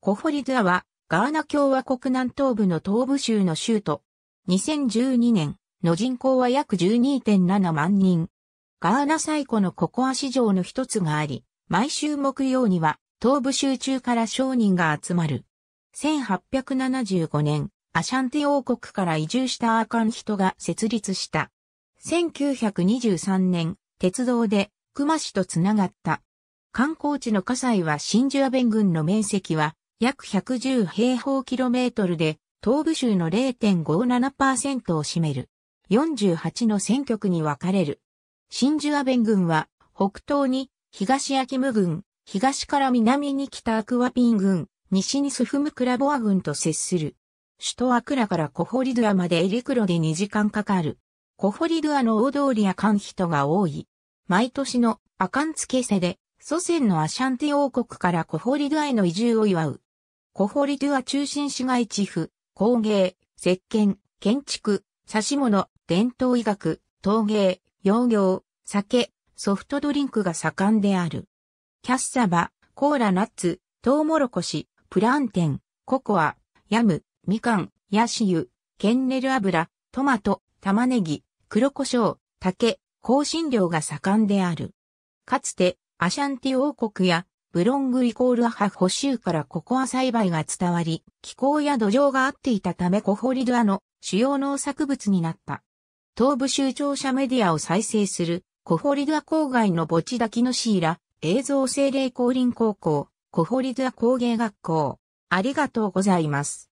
コホリドゥアは、ガーナ共和国南東部の東部州の州都。2012年の人口は約12.7万人。ガーナ最古のココア市場の一つがあり、毎週木曜には東部州中から商人が集まる。1875年、アシャンティ王国から移住したアーカン人が設立した。1923年、鉄道で熊市とつながった。観光地の火災は新珠アベンの面積は約110平方キロメートルで、東部州の0.57%を占める。48の選挙区に分かれる。真珠アベン軍は、北東に東アキム軍、東から南に北アクワピン軍、西にスフムクラボア軍と接する。首都アクラからコホリドゥアまでエリクロで2時間かかる。コホリドゥアの大通りや間人が多い。毎年のアカンツケセで、祖先のアシャンティ王国からコホリドゥアへの移住を祝う。コホリドゥア中心市街地府、工芸、石鹸、建築、し物、伝統医学、陶芸、洋業、酒、ソフトドリンクが盛んである。キャッサバ、コーラナッツ、トウモロコシ、プランテン、ココア、ヤム、みかん、ヤシ油、ケンネル油、トマト、玉ねぎ、黒胡椒、竹、香辛料が盛んである。かつて、アシャンティ王国やブロングイコールアハ補修からココア栽培が伝わり、気候や土壌が合っていたためコホリドアの主要農作物になった。東部州庁舎メディアを再生する、コホリドア郊外の墓地滝のシーラ、映像精霊降臨高校、コホリドア工芸学校。ありがとうございます。